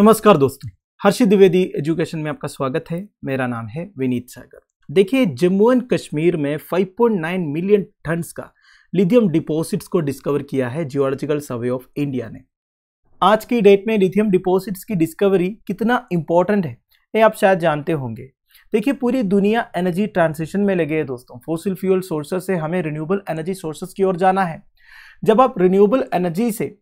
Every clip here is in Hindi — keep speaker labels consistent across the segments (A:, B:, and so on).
A: नमस्कार दोस्तों हर्षित द्विवेदी एजुकेशन में आपका स्वागत है मेरा नाम है विनीत सागर देखिए जम्मू एंड कश्मीर में 5.9 मिलियन टन का लिथियम डिपॉजिट्स को डिस्कवर किया है जियोलॉजिकल सर्वे ऑफ इंडिया ने आज की डेट में लिथियम डिपॉजिट्स की डिस्कवरी कितना इंपॉर्टेंट है ये आप शायद जानते होंगे देखिए पूरी दुनिया एनर्जी ट्रांसिशन में लगे है दोस्तों फोसिल फ्यूल सोर्सेस से हमें रिन्यूएबल एनर्जी सोर्सेस की ओर जाना है जब आप रिन्यूएबल एनर्जी से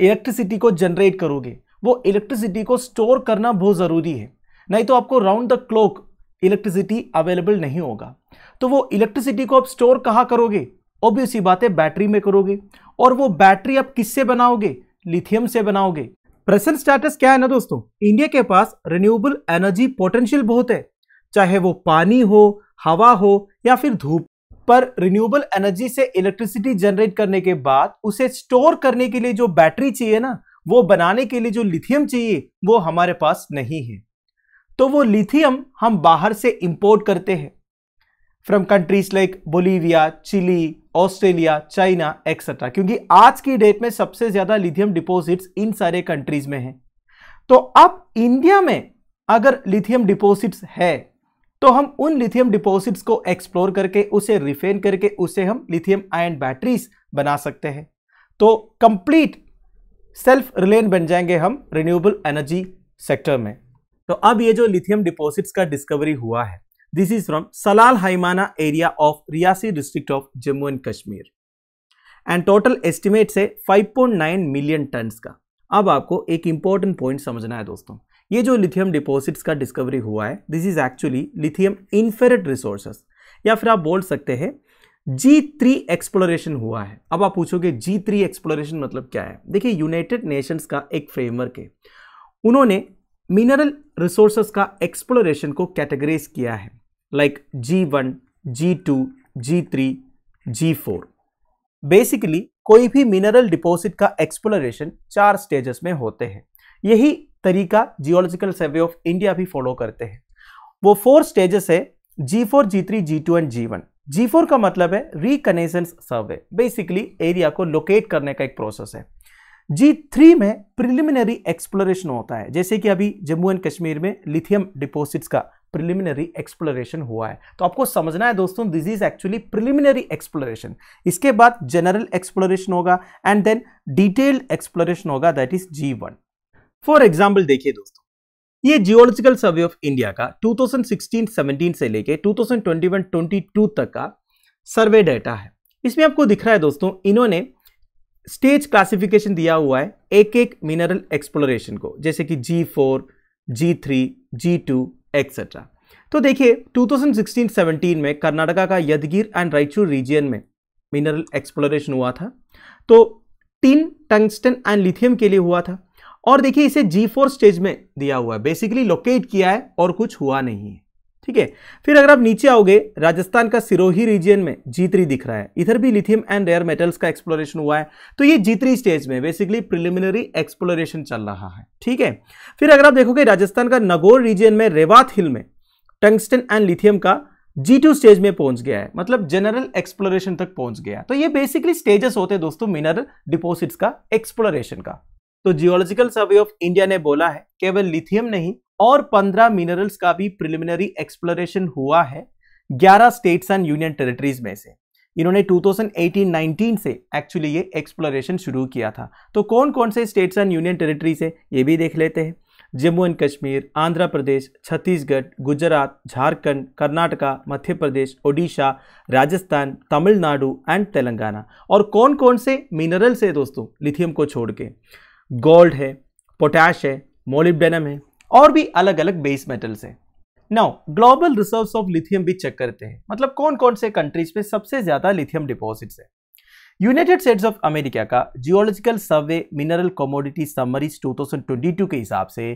A: इलेक्ट्रिसिटी को जनरेट करोगे वो इलेक्ट्रिसिटी को स्टोर करना बहुत ज़रूरी है नहीं तो आपको round the clock electricity available नहीं होगा तो वो इलेक्ट्रिसिटी को आप स्टोर कहाँ करोगे और भी बात है बैटरी में करोगे और वो बैटरी आप किससे बनाओगे लिथियम से बनाओगे प्रेजेंट स्टेटस क्या है ना दोस्तों इंडिया के पास रिन्यूएबल एनर्जी पोटेंशियल बहुत है चाहे वो पानी हो हवा हो या फिर धूप पर रिन्यूएबल एनर्जी से इलेक्ट्रिसिटी जनरेट करने के बाद उसे स्टोर करने के लिए जो बैटरी चाहिए ना वो बनाने के लिए जो लिथियम चाहिए वो हमारे पास नहीं है तो वो लिथियम हम बाहर से इंपोर्ट करते हैं from countries like Bolivia Chile Australia China etcetera क्योंकि आज की डेट में सबसे ज़्यादा लिथियम डिपॉजिट्स इन सारे कंट्रीज में हैं तो अब इंडिया में अगर लिथियम डिपॉजिट्स है तो हम उन लिथियम डिपॉजिट्स को एक्सप्लोर करके उसे रिफेन करके उसे हम लिथियम आयन बैटरीज बना सकते हैं तो कंप्लीट सेल्फ रिलेन बन जाएंगे हम रिन्यूएबल एनर्जी सेक्टर में तो अब ये जो लिथियम डिपॉजिट्स का डिस्कवरी हुआ है this is from Salal Haimana area of Reasi district of Jammu and Kashmir and total estimate से 5.9 मिलियन टन का अब आपको एक इंपॉर्टेंट पॉइंट समझना है दोस्तों ये जो लिथियम डिपॉजिट्स का डिस्कवरी हुआ है this is actually lithium inferred resources या फिर आप बोल सकते हैं जी थ्री एक्सप्लोरेशन हुआ है अब आप पूछोगे जी थ्री एक्सप्लोरेशन मतलब क्या है देखिए यूनाइटेड नेशंस का एक फ्रेमवर्क है उन्होंने मिनरल रिसोर्सेस का एक्सप्लोरेशन को कैटेगराइज किया है like G one G two G three G four basically कोई भी मिनरल डिपॉजिट का एक्सप्लोरेशन चार स्टेजेस में होते हैं यही तरीका जियोलॉजिकल सर्वे ऑफ इंडिया भी फॉलो करते हैं वो फोर स्टेजेस है G four G three G two and G one G four का मतलब है रिकनेसेंस सर्वे बेसिकली एरिया को लोकेट करने का एक प्रोसेस है जी थ्री में प्रिलिमिनरी एक्सप्लोरेशन होता है जैसे कि अभी जम्मू एंड कश्मीर में लिथियम डिपोजिट्स का प्रिलिमिनरी एक्सप्लोरेशन हुआ है तो आपको समझना है दोस्तों this is actually preliminary exploration इसके बाद जनरल एक्सप्लोरेशन होगा एंड देन डिटेल्ड एक्सप्लोरेशन होगा that is G one for example देखिए दोस्तों ये जियोलॉजिकल सर्वे ऑफ इंडिया का 2016-17 से लेके 2021-22 तक का सर्वे डाटा है इसमें आपको दिख रहा है दोस्तों इन्होंने स्टेज क्लासिफिकेशन दिया हुआ है एक एक मिनरल एक्सप्लोरेशन को जैसे कि G four G three G two etcetera तो देखिए 2016-17 में कर्नाटका का यदगीर एंड रायचूर रीजियन में मिनरल एक्सप्लोरेशन हुआ था तो टिन टंगस्टन एंड लिथियम के लिए हुआ था और देखिए इसे जी फोर स्टेज में दिया हुआ है बेसिकली लोकेट किया है और कुछ हुआ नहीं है ठीक है फिर अगर आप नीचे आओगे राजस्थान का सिरोही रीजन में जीतरी दिख रहा है इधर भी लिथियम एंड रेयर मेटल्स का एक्सप्लोरेशन हुआ है तो ये जीतरी स्टेज में बेसिकली प्रिलिमिनरी एक्सप्लोरेशन चल रहा है ठीक है फिर अगर आप देखोगे राजस्थान का नगोर रीजन में रेवात हिल में टंगस्टन एंड लिथियम का जी टू स्टेज में पहुंच गया है मतलब जनरल एक्सप्लोरेशन तक पहुंच गया तो ये बेसिकली स्टेजेस होते हैं दोस्तों मिनरल डिपोजिट्स का एक्सप्लोरेशन का तो जियोलॉजिकल सर्वे ऑफ इंडिया ने बोला है केवल लिथियम नहीं और पंद्रह मिनरल्स का भी प्रिलिमिनरी एक्सप्लोरेशन हुआ है ग्यारह स्टेट्स एंड यूनियन टेरिटरीज में से इन्होंने 2018-19 से एक्चुअली ये एक्सप्लोरेशन शुरू किया था तो कौन कौन से स्टेट्स एंड यूनियन टेरिटरीज है ये भी देख लेते हैं जम्मू एंड कश्मीर आंध्र प्रदेश छत्तीसगढ़ गुजरात झारखंड कर्नाटका मध्य प्रदेश ओडिशा राजस्थान तमिलनाडु एंड तेलंगाना और कौन कौन से मिनरल्स है दोस्तों लिथियम को छोड़ के गोल्ड है पोटैश है मोलिब्डेनम है और भी अलग अलग बेस मेटल्स हैं now global reserves of lithium भी चेक करते हैं मतलब कौन कौन से कंट्रीज में सबसे ज़्यादा लिथियम डिपॉजिट्स है यूनाइटेड स्टेट्स ऑफ अमेरिका का geological survey mineral commodity summaries 2022 के हिसाब से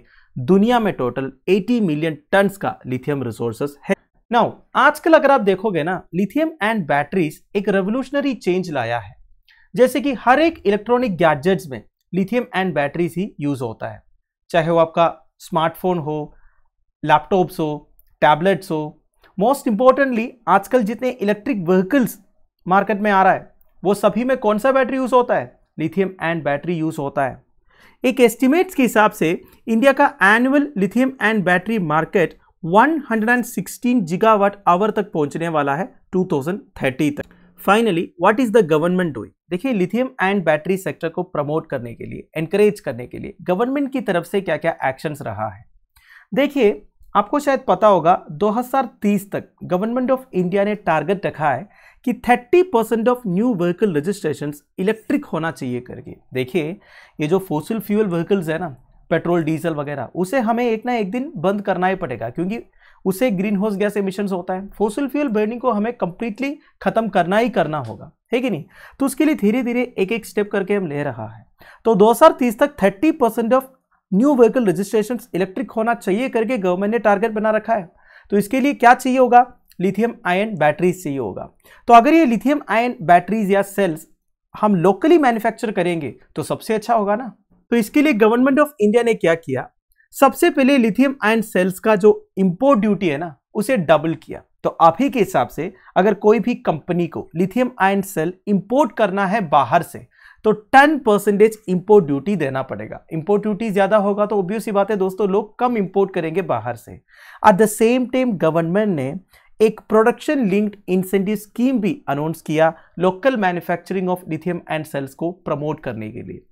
A: दुनिया में टोटल 80 मिलियन टन्स का लिथियम रिसोर्सेस है नाउ आजकल अगर आप देखोगे ना लिथियम एंड बैटरीज एक रेवोल्यूशनरी चेंज लाया है जैसे कि हर एक इलेक्ट्रॉनिक गैजेट्स में लिथियम एंड बैटरीज ही यूज़ होता है चाहे वो आपका स्मार्टफोन हो लैपटॉप्स हो टैबलेट्स हो मोस्ट इम्पॉर्टेंटली आजकल जितने इलेक्ट्रिक व्हीकल्स मार्केट में आ रहा है वो सभी में कौन सा बैटरी यूज़ होता है लिथियम एंड बैटरी यूज़ होता है एक एस्टिमेट्स के हिसाब से इंडिया का annual lithium and battery market 116 gigawatt hour तक पहुंचने वाला है 2030 तक finally what is the government doing देखिए लिथियम एंड बैटरी सेक्टर को प्रमोट करने के लिए एनकरेज करने के लिए गवर्नमेंट की तरफ से क्या क्या एक्शंस रहा है देखिए आपको शायद पता होगा 2030 तक गवर्नमेंट ऑफ इंडिया ने टारगेट रखा है कि 30 percent of new vehicle registration electric होना चाहिए करके देखिए ये जो फोसिल फ्यूल व्हीकल्स है ना पेट्रोल डीजल वगैरह उसे हमें एक ना एक दिन बंद करना ही पड़ेगा क्योंकि उसे ग्रीन हाउस गैस एमिशन होता है फोसिल फ्यूल बर्निंग को हमें कंप्लीटली खत्म करना ही करना होगा है कि नहीं तो उसके लिए धीरे धीरे एक एक स्टेप करके हम ले रहा है तो 2030 तक 30 percent of new vehicle registration electric होना चाहिए करके गवर्नमेंट ने टारगेट बना रखा है तो इसके लिए क्या चाहिए होगा लिथियम आयन बैटरीज चाहिए होगा तो अगर ये लिथियम आयन बैटरीज या सेल्स हम लोकली मैन्युफैक्चर करेंगे तो सबसे अच्छा होगा ना तो इसके लिए गवर्नमेंट ऑफ इंडिया ने क्या किया सबसे पहले लिथियम आयन सेल्स का जो इंपोर्ट ड्यूटी है ना उसे डबल किया तो आप ही के हिसाब से अगर कोई भी कंपनी को लिथियम आयन सेल इंपोर्ट करना है बाहर से तो 10 परसेंटेज इम्पोर्ट ड्यूटी देना पड़ेगा इम्पोर्ट ड्यूटी ज़्यादा होगा तो ओब्वियस ही बात है दोस्तों लोग कम इम्पोर्ट करेंगे बाहर से at the same time government ने एक प्रोडक्शन लिंक्ड इंसेंटिव स्कीम भी अनाउंस किया local manufacturing of lithium and cells को प्रमोट करने के लिए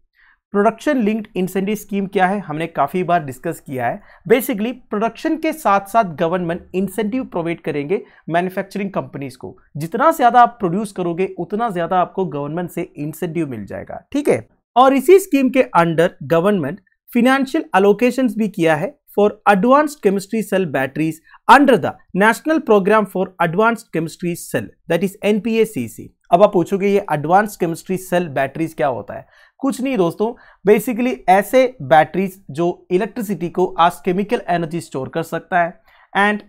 A: प्रोडक्शन लिंक्ड इंसेंटिव स्कीम क्या है हमने काफ़ी बार डिस्कस किया है बेसिकली प्रोडक्शन के साथ साथ गवर्नमेंट इंसेंटिव प्रोवाइड करेंगे मैन्युफैक्चरिंग कंपनीज को जितना ज़्यादा आप प्रोड्यूस करोगे उतना ज़्यादा आपको गवर्नमेंट से इंसेंटिव मिल जाएगा ठीक है और इसी स्कीम के अंडर गवर्नमेंट फिनेंशियल अलोकेशन भी किया है for advanced chemistry cell batteries under the national programme for advanced chemistry cell that is an अब आप पूछोगे ये एडवांस केमिस्ट्री सेल बैटरीज क्या होता है कुछ नहीं दोस्तों बेसिकली ऐसे बैटरीज जो इलेक्ट्रिसिटी को आज केमिकल एनर्जी स्टोर कर सकता है एंड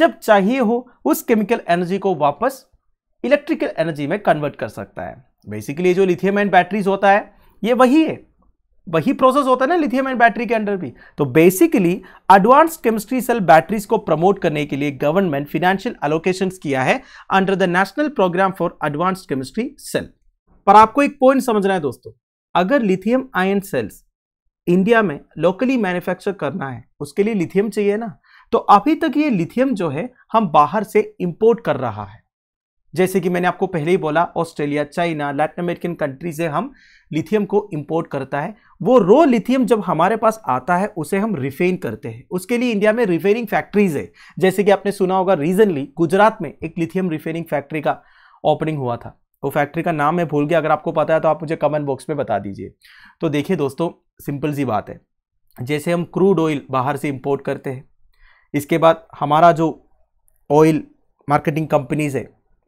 A: जब चाहिए हो उस केमिकल एनर्जी को वापस इलेक्ट्रिकल एनर्जी में कन्वर्ट कर सकता है बेसिकली जो लिथियम एंड बैटरीज होता है ये वही है वही प्रोसेस होता है ना लिथियम एंड बैटरी के अंडर भी तो basically advance chemistry cell batteries को प्रमोट करने के लिए गवर्नमेंट फिनेंशियल एलोकेशन किया है under the national programme for advance chemistry cell पर आपको एक पॉइंट समझना है दोस्तों अगर लिथियम आयन सेल्स इंडिया में लोकली मैन्युफैक्चर करना है उसके लिए लिथियम चाहिए ना तो अभी तक ये लिथियम जो है हम बाहर से इंपोर्ट कर रहा है जैसे कि मैंने आपको पहले ही बोला Australia China Latin American country से हम लिथियम को इंपोर्ट करता है वो रो लिथियम जब हमारे पास आता है उसे हम रिफेन करते हैं उसके लिए इंडिया में रिफेनिंग फैक्ट्रीज है जैसे कि आपने सुना होगा रिसेंटली गुजरात में एक लिथियम रिफेनिंग फैक्ट्री का ओपनिंग हुआ था वो फैक्ट्री का नाम मैं भूल गया अगर आपको पता है तो आप मुझे कमेंट बॉक्स में बता दीजिए तो देखिए दोस्तों सिंपल सी बात है जैसे हम क्रूड ऑयल बाहर से इम्पोर्ट करते हैं इसके बाद हमारा जो ऑयल मार्केटिंग कंपनीज है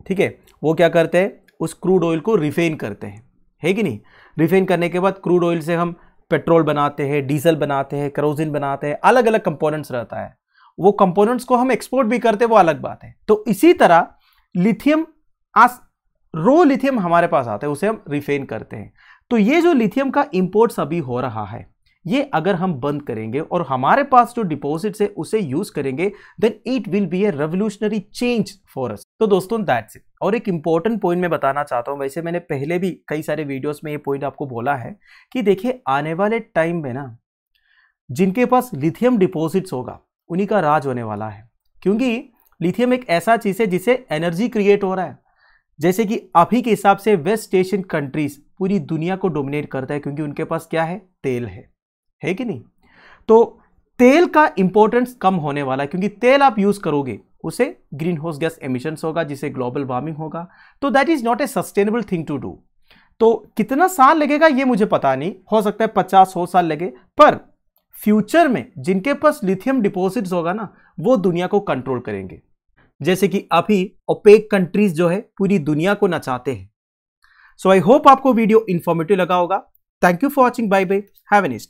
A: ठीक है वो क्या करते हैं उस क्रूड ऑयल को रिफाइन करते हैं है कि नहीं रिफाइन करने के बाद क्रूड ऑयल से हम पेट्रोल बनाते हैं डीजल बनाते हैं क्रोजिन बनाते हैं अलग अलग कंपोनेंट्स रहता है वो कंपोनेंट्स को हम एक्सपोर्ट भी करते हैं वो अलग बात है तो इसी तरह लिथियम आज रो लिथियम हमारे पास आता है उसे हम रिफेन करते हैं तो ये जो लिथियम का इम्पोर्ट्स अभी हो रहा है ये अगर हम बंद करेंगे और हमारे पास जो डिपॉजिट्स है उसे यूज करेंगे then it will be a revolutionary change for us तो दोस्तों दैट्स इट और एक इंपॉर्टेंट पॉइंट मैं बताना चाहता हूँ वैसे मैंने पहले भी कई सारे वीडियोस में ये पॉइंट आपको बोला है कि देखिए आने वाले टाइम में ना जिनके पास लिथियम डिपॉजिट्स होगा उन्हीं का राज होने वाला है क्योंकि लिथियम एक ऐसा चीज़ है जिसे एनर्जी क्रिएट हो रहा है जैसे कि अभी के हिसाब से वेस्ट एशियन कंट्रीज पूरी दुनिया को डोमिनेट करता है क्योंकि उनके पास क्या है तेल है है कि नहीं तो तेल का इंपॉर्टेंस कम होने वाला है क्योंकि तेल आप यूज़ करोगे उसे ग्रीन हाउस गैस एमिशन होगा जिसे ग्लोबल वार्मिंग होगा तो that is not a sustainable thing to do तो कितना साल लगेगा ये मुझे पता नहीं हो सकता है पचास सौ साल लगे पर फ्यूचर में जिनके पास लिथियम डिपॉजिट्स होगा ना वो दुनिया को कंट्रोल करेंगे जैसे कि अभी ओपेक कंट्रीज जो है पूरी दुनिया को नचाते हैं सो आई होप आपको वीडियो इन्फॉर्मेटिव लगा होगा thank you for watching bye bye have N